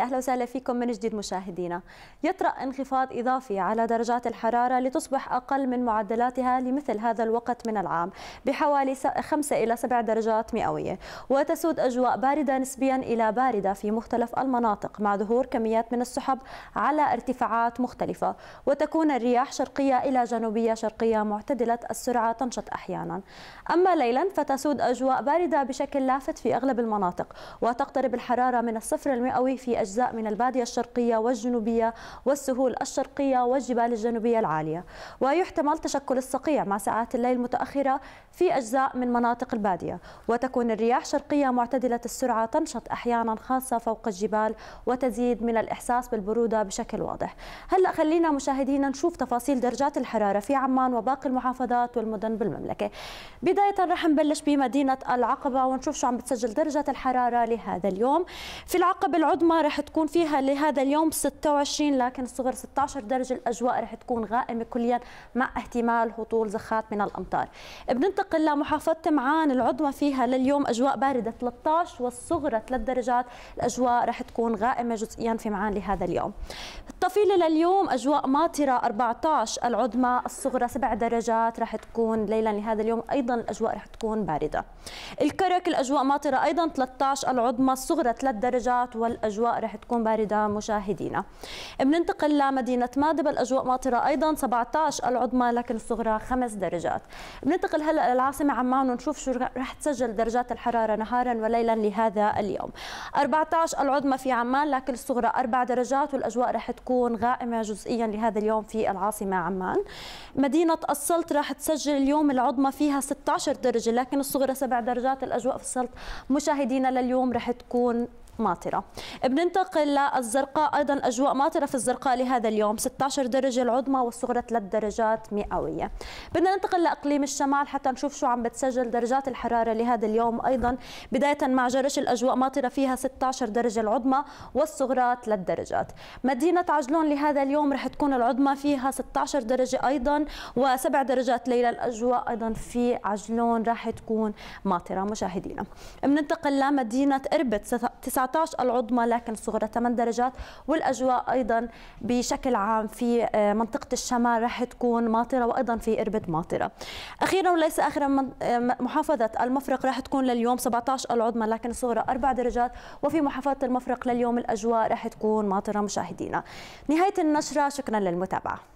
اهلا وسهلا فيكم من جديد مشاهدينا. يطرا انخفاض اضافي على درجات الحراره لتصبح اقل من معدلاتها لمثل هذا الوقت من العام بحوالي 5 الى 7 درجات مئويه، وتسود اجواء بارده نسبيا الى بارده في مختلف المناطق مع ظهور كميات من السحب على ارتفاعات مختلفه، وتكون الرياح شرقيه الى جنوبيه شرقيه معتدله السرعه تنشط احيانا. اما ليلا فتسود اجواء بارده بشكل لافت في اغلب المناطق، وتقترب الحراره من الصفر المئوي في أجزاء من البادية الشرقية والجنوبية والسهول الشرقية والجبال الجنوبية العالية ويحتمل تشكل الصقيع مع ساعات الليل المتأخرة في أجزاء من مناطق البادية وتكون الرياح شرقية معتدلة السرعة تنشط أحيانا خاصة فوق الجبال وتزيد من الإحساس بالبرودة بشكل واضح هلأ خلينا مشاهدينا نشوف تفاصيل درجات الحرارة في عمان وباقي المحافظات والمدن بالمملكة بداية رح نبلش بمدينة العقبة ونشوف شو عم بتسجل درجة الحرارة لهذا اليوم في العقبة العظمى رح تكون فيها لهذا اليوم 26 لكن الصغر 16 درجة الأجواء رح تكون غائمة كليا مع احتمال هطول زخات من الأمطار بننتقل لمحافظة معان العظمى فيها لليوم أجواء باردة 13 والصغرى 3 درجات الأجواء رح تكون غائمة جزئيا في معان لهذا اليوم الطفيلة لليوم أجواء ماطرة 14 العظمى الصغرى 7 درجات رح تكون ليلا لهذا اليوم أيضا الأجواء رح تكون باردة الكرك الأجواء ماطرة أيضا 13 العظمى الصغرى 3 درجات الدرجات والاجواء رح تكون بارده مشاهدينا بننتقل لمدينه مادب الاجواء ماطره ايضا 17 العظمى لكن الصغرى 5 درجات بننتقل هلا للعاصمه عمان ونشوف شو رح تسجل درجات الحراره نهارا وليلا لهذا اليوم 14 العظمى في عمان لكن الصغرى 4 درجات والاجواء رح تكون غائمه جزئيا لهذا اليوم في العاصمه عمان مدينه السلط رح تسجل اليوم العظمى فيها 16 درجه لكن الصغرى 7 درجات الاجواء في السلط مشاهدينا لليوم رح تكون ماطرة بننتقل للزرقاء أيضا أجواء ماطرة في الزرقاء لهذا اليوم 16 درجة العظمى والصغرى 3 درجات مئوية بدنا ننتقل لأقليم الشمال حتى نشوف شو عم بتسجل درجات الحرارة لهذا اليوم أيضا بداية مع جرش الأجواء ماطرة فيها 16 درجة العظمى والصغرى 3 درجات مدينة عجلون لهذا اليوم رح تكون العظمى فيها 16 درجة أيضا و7 درجات ليلة الأجواء أيضا في عجلون رح تكون ماطرة مشاهدينا بننتقل لمدينة إربد 9 19 العظمى لكن الصغرى 8 درجات والاجواء ايضا بشكل عام في آه، منطقه الشمال راح تكون ماطره وايضا في اربد ماطره اخيرا وليس اخرا آه، محافظه المفرق راح تكون لليوم 17 العظمى لكن الصغرى 4 درجات وفي محافظه المفرق لليوم الاجواء راح تكون ماطره مشاهدينا نهايه النشره شكرا للمتابعه